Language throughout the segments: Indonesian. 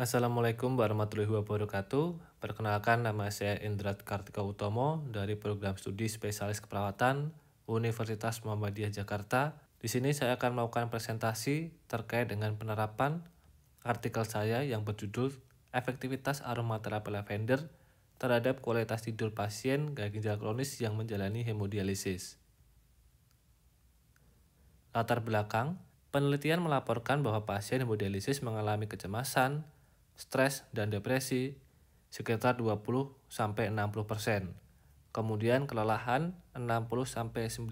Assalamualaikum warahmatullahi wabarakatuh. Perkenalkan nama saya Indra Kartika Utomo dari program studi spesialis keperawatan Universitas Muhammadiyah Jakarta. Di sini saya akan melakukan presentasi terkait dengan penerapan artikel saya yang berjudul Efektivitas Aromaterapi Lavender terhadap kualitas tidur pasien gagal ginjal kronis yang menjalani hemodialisis. Latar belakang, penelitian melaporkan bahwa pasien hemodialisis mengalami kecemasan, stres, dan depresi sekitar 20-60%. Kemudian kelelahan 60-97%,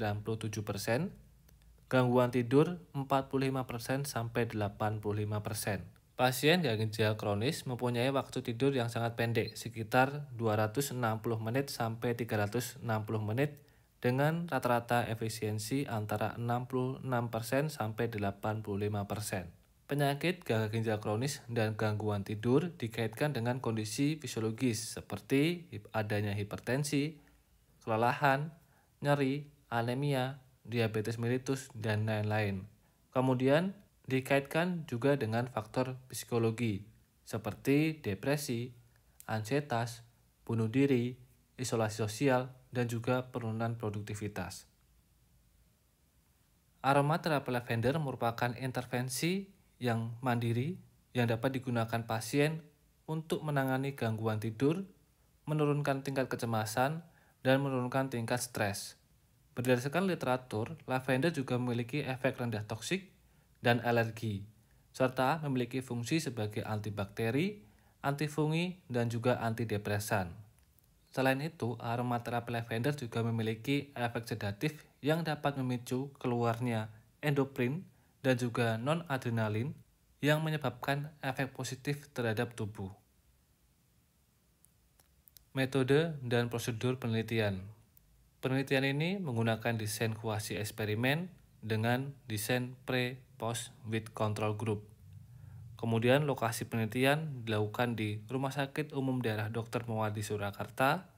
gangguan tidur 45% sampai 85%. Pasien gagal kronis mempunyai waktu tidur yang sangat pendek, sekitar 260 menit sampai 360 menit dengan rata-rata efisiensi antara 66% sampai 85%. Penyakit gagal ginjal kronis dan gangguan tidur dikaitkan dengan kondisi fisiologis seperti adanya hipertensi, kelelahan, nyeri, anemia, diabetes mellitus, dan lain-lain. Kemudian dikaitkan juga dengan faktor psikologi seperti depresi, ansietas, bunuh diri, isolasi sosial, dan juga penurunan produktivitas. Aroma Aromaterapi lavender merupakan intervensi yang mandiri yang dapat digunakan pasien untuk menangani gangguan tidur, menurunkan tingkat kecemasan, dan menurunkan tingkat stres. Berdasarkan literatur, lavender juga memiliki efek rendah toksik dan alergi, serta memiliki fungsi sebagai antibakteri, antifungi, dan juga antidepresan. Selain itu, aromaterapi lavender juga memiliki efek sedatif yang dapat memicu keluarnya endoprin dan juga non-adrenalin yang menyebabkan efek positif terhadap tubuh. Metode dan prosedur penelitian Penelitian ini menggunakan desain kuasi eksperimen dengan desain pre-post with control group. Kemudian lokasi penelitian dilakukan di Rumah Sakit Umum Daerah Dr. Muwardi Surakarta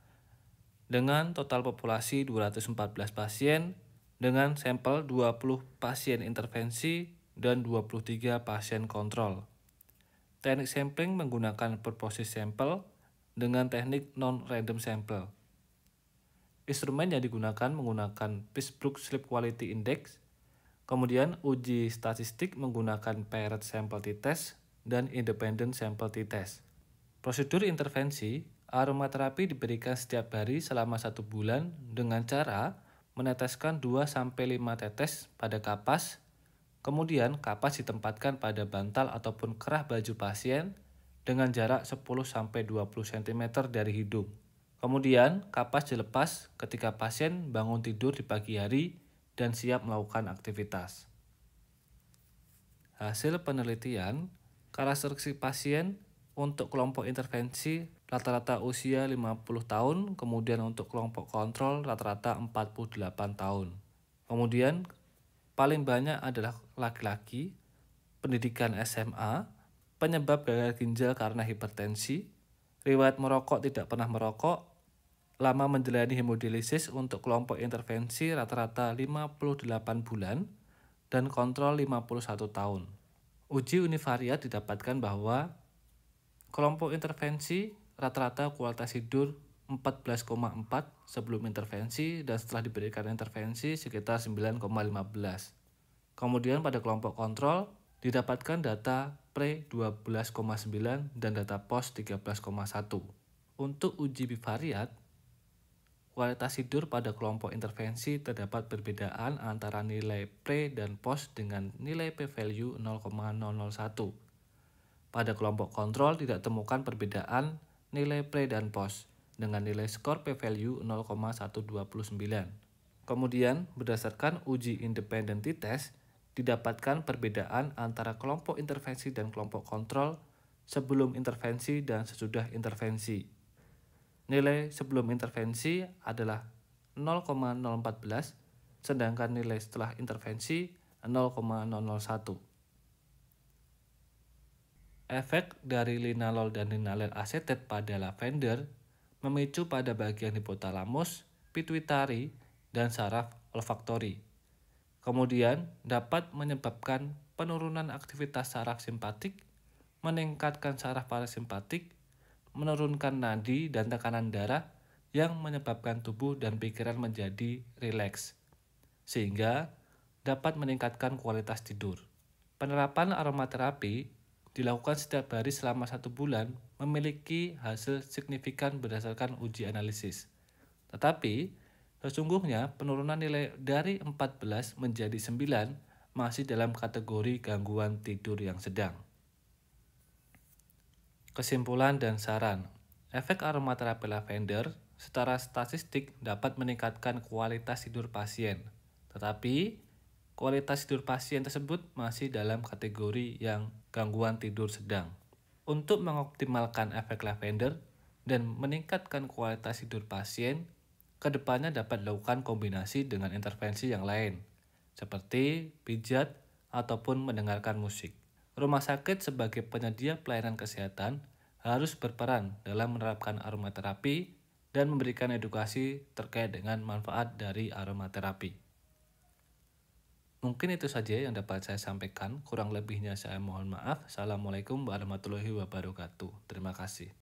dengan total populasi 214 pasien dengan sampel 20 pasien intervensi dan 23 pasien kontrol. Teknik sampling menggunakan purposive sampel dengan teknik non-random sample. Instrumen yang digunakan menggunakan Pittsburgh Sleep Quality Index, kemudian uji statistik menggunakan paired sample t test dan independent sample t test. Prosedur intervensi aromaterapi diberikan setiap hari selama satu bulan dengan cara meneteskan 2-5 tetes pada kapas, kemudian kapas ditempatkan pada bantal ataupun kerah baju pasien dengan jarak 10-20 cm dari hidung. Kemudian, kapas dilepas ketika pasien bangun tidur di pagi hari dan siap melakukan aktivitas. Hasil penelitian, karakteristik pasien untuk kelompok intervensi rata-rata usia 50 tahun, kemudian untuk kelompok kontrol rata-rata 48 tahun. Kemudian paling banyak adalah laki-laki, pendidikan SMA, penyebab gagal ginjal karena hipertensi, riwayat merokok tidak pernah merokok, lama menjalani hemodialisis untuk kelompok intervensi rata-rata 58 bulan, dan kontrol 51 tahun. Uji univariat didapatkan bahwa kelompok intervensi rata-rata kualitas tidur 14,4 sebelum intervensi dan setelah diberikan intervensi sekitar 9,15. Kemudian pada kelompok kontrol didapatkan data pre 12,9 dan data post 13,1. Untuk uji bivariat, kualitas tidur pada kelompok intervensi terdapat perbedaan antara nilai pre dan post dengan nilai p-value 0,001. Pada kelompok kontrol tidak temukan perbedaan nilai pre dan post dengan nilai skor p-value 0,129. Kemudian, berdasarkan uji independensi test, didapatkan perbedaan antara kelompok intervensi dan kelompok kontrol sebelum intervensi dan sesudah intervensi. Nilai sebelum intervensi adalah 0,014, sedangkan nilai setelah intervensi 0,001. Efek dari linalol dan linalil asetat pada lavender memicu pada bagian hipotalamus, pituitari, dan saraf olfaktori. Kemudian dapat menyebabkan penurunan aktivitas saraf simpatik, meningkatkan saraf parasimpatik, menurunkan nadi dan tekanan darah yang menyebabkan tubuh dan pikiran menjadi rileks, sehingga dapat meningkatkan kualitas tidur. Penerapan aromaterapi dilakukan setiap hari selama satu bulan memiliki hasil signifikan berdasarkan uji analisis. Tetapi, sesungguhnya penurunan nilai dari 14 menjadi 9 masih dalam kategori gangguan tidur yang sedang. Kesimpulan dan saran, efek aromaterapi lavender secara statistik dapat meningkatkan kualitas tidur pasien. Tetapi, kualitas tidur pasien tersebut masih dalam kategori yang gangguan tidur sedang. Untuk mengoptimalkan efek lavender dan meningkatkan kualitas tidur pasien, kedepannya dapat dilakukan kombinasi dengan intervensi yang lain, seperti pijat ataupun mendengarkan musik. Rumah sakit sebagai penyedia pelayanan kesehatan harus berperan dalam menerapkan aromaterapi dan memberikan edukasi terkait dengan manfaat dari aromaterapi. Mungkin itu saja yang dapat saya sampaikan. Kurang lebihnya saya mohon maaf. Assalamualaikum warahmatullahi wabarakatuh. Terima kasih.